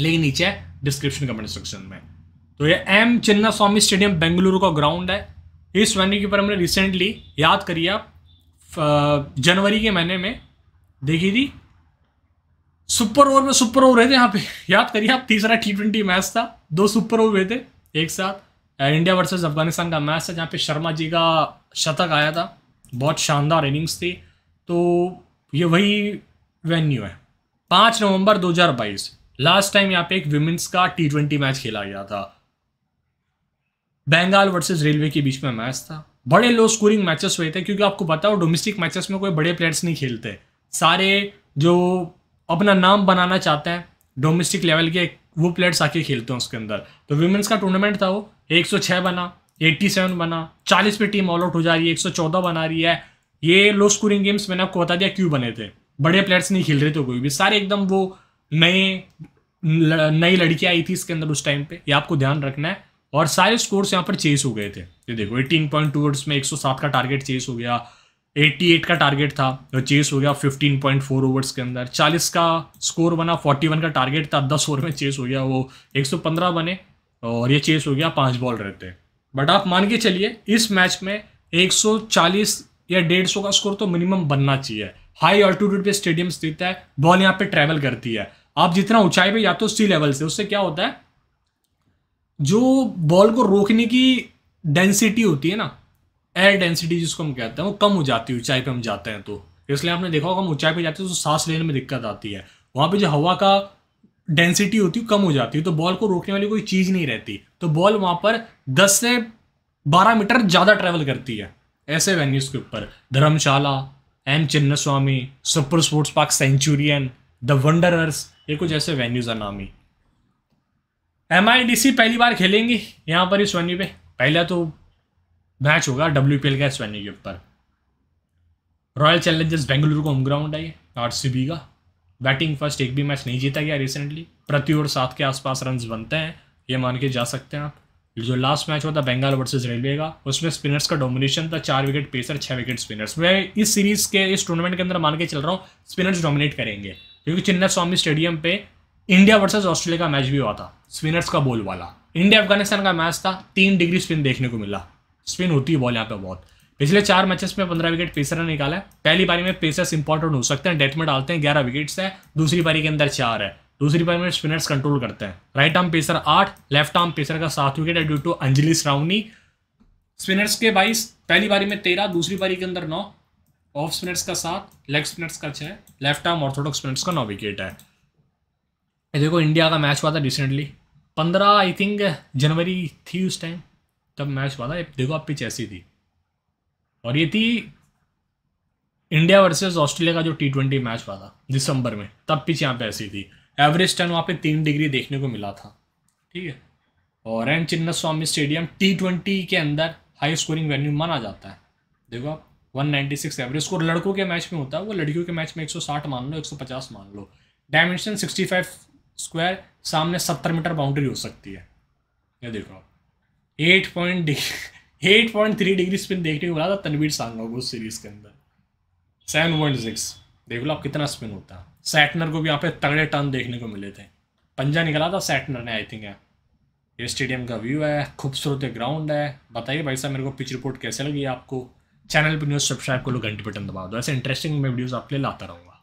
लेकिन नीचे है डिस्क्रिप्शन कमेंट सेक्शन में तो ये एम चिन्ना स्वामी स्टेडियम बेंगलुरु का ग्राउंड है इस वेन्यू के ऊपर हमने रिसेंटली याद करिए आप जनवरी के महीने में देखी थी सुपर ओवर में सुपर ओवर रहे थे यहाँ पे याद करिए आप तीसरा टी ट्वेंटी मैच था दो सुपर ओवर हुए थे एक साथ इंडिया वर्सेस अफगानिस्तान का मैच था जहाँ पे शर्मा जी का शतक आया था बहुत शानदार इनिंग्स थी तो ये वही वेन्यू है पाँच नवंबर 2022 लास्ट टाइम यहाँ पे एक विमेंस का टी ट्वेंटी मैच खेला गया था बंगाल वर्सेस रेलवे के बीच में मैच था बड़े लो स्कोरिंग मैचेस हुए थे क्योंकि आपको पता डोमेस्टिक मैचेस में कोई बड़े प्लेयर्स नहीं खेलते सारे जो अपना नाम बनाना चाहते हैं डोमेस्टिक लेवल के वो प्लेयर्स आके खेलते हैं उसके अंदर तो वीमेंस का टूर्नामेंट था वो 106 बना 87 बना 40 पे टीम ऑल आउट हो जा रही है 114 बना रही है ये लो स्कोरिंग गेम्स मैंने आपको बता दिया क्यों बने थे बड़े प्लेयर्स नहीं खेल रहे थे कोई भी सारे एकदम वो नए नई लड़कियां आई थी इसके अंदर उस टाइम पे ये आपको ध्यान रखना है और सारे स्कोर्स यहाँ पर चेस हो गए थे ये देखो एटीन पॉइंट टू ओवर्स में एक सौ सात का टारगेट चेस हो गया एट्टी एट का टारगेट था और चेस हो गया फिफ्टीन पॉइंट फोर ओवर्स के अंदर चालीस का स्कोर बना फोर्टी वन का टारगेट था दस ओवर में चेस हो गया वो एक सौ पंद्रह बने और ये चेस हो गया पाँच बॉल रहते हैं बट आप मान के चलिए इस मैच में एक सौ चालीस या डेढ़ सौ का स्कोर तो मिनिमम बनना चाहिए हाई ऑल्टीट्यूड पे स्टेडियम स्थित है बॉल यहाँ पे ट्रैवल करती है आप जितना ऊंचाई पे जाते हो सी लेवल से उससे क्या होता है जो बॉल को रोकने की डेंसिटी होती है ना एयर डेंसिटी जिसको हम कहते हैं वो कम हो जाती है ऊंचाई पे हम जाते हैं तो इसलिए आपने देखा होगा हम ऊंचाई पे जाते हैं तो सांस लेने में दिक्कत आती है वहां पे जो हवा का डेंसिटी होती है कम हो जाती है तो बॉल को रोकने वाली कोई चीज़ नहीं रहती तो बॉल वहां पर दस से बारह मीटर ज़्यादा ट्रेवल करती है ऐसे वेन्यूज़ के ऊपर Dharamshala M Chinnaswamy super sports park Centurion the Wanderers ये कुछ ऐसे वेन्यूज है नाम ही एम आई डी सी पहली बार खेलेंगी यहाँ पर इस वेन्यू पे पहला तो मैच होगा डब्ल्यू पी एल का इस वेन्यू के ऊपर रॉयल चैलेंजर्स बेंगलुरु को होम ग्राउंड है आर सी बी का बैटिंग फर्स्ट एक भी मैच नहीं जीता गया रिसेंटली प्रति ओवर सात के आसपास रन बनते हैं ये मान के जा सकते हैं आप जो लास्ट मैच हुआ था बंगाल वर्सेज रेलवे का उसमें स्पिनर्स का डोमिनेशन था चार विकेट पेसर छः विकेट स्पिनर्स मैं इस सीरीज के इस टूर्नामेंट के अंदर मान के चल रहा हूँ स्पिनर्स डोमिनेट करेंगे क्योंकि चिन्ना स्वामी स्टेडियम पे इंडिया वर्सेस ऑस्ट्रेलिया का मैच भी हुआ था स्पिनर्स का बोल वाला इंडिया अफगानिस्तान का मैच था तीन डिग्री स्पिन देखने को मिला स्पिन होती है बॉल यहाँ पे बहुत पिछले चार मैचेस में पंद्रह विकेट पेसर ने निकाला है पहली बारी में पेसर्स इंपॉर्टेंट हो सकते हैं डेथ में डालते हैं ग्यारह विकेट्स है दूसरी बारी के अंदर चार है दूसरी बारी में स्पिनर्स कंट्रोल करते हैं राइट आर्म पेसर आठ लेफ्ट आर्म पेसर का सात विकेट है due to Anjali Shravani spinners के बाईस पहली बारी में तेरह दूसरी बारी के अंदर नौ ऑफ स्पिनर्स का सात लेग स्पिनर्स का छः लेफ्ट आर्म ऑर्थोडॉक्स स्पिनर्स का नौ विकेट है ये देखो इंडिया का मैच हुआ था रिसेंटली पंद्रह आई थिंक जनवरी थी उस टाइम तब मैच हुआ था देखो आप पिच ऐसी थी और ये थी इंडिया वर्सेस ऑस्ट्रेलिया का जो टी ट्वेंटी मैच हुआ था दिसंबर में तब पिच यहाँ पे ऐसी थी एवरेज टर्न वहाँ पे तीन डिग्री देखने को मिला था ठीक है और N Chinna Swamy stadium T twenty के अंदर हाई स्कोरिंग वेन्यू माना जाता है देखो आप one ninety six average score लड़कों के मैच में होता है वो लड़कियों के मैच में एक सौ साठ मान लो एक सौ पचास मान लो डायमेंशन सिक्सटी फाइव स्क्वायर सामने सत्तर मीटर बाउंड्री हो सकती है ये देखो eight point eight point three degree spin देखने को मिला था तनवीर सांगा को उस सीरीज के अंदर सेवन पॉइंट सिक्स देख लो आप कितना स्पिन होता है सैटनर को भी यहाँ पे तगड़े टर्न देखने को मिले थे पंजा निकला था सैटनर ने आई थिंक यहाँ ये स्टेडियम का व्यू है खूबसूरत ग्राउंड है बताइए भाई साहब मेरे को पिच रिपोर्ट कैसे लगी आपको चैनल पर न्यूज़ सब्सक्राइब करो घंटी बटन दबा दो ऐसे इंटरेस्टिंग मैं वीडियोस आपके लिए लाता रहूँगा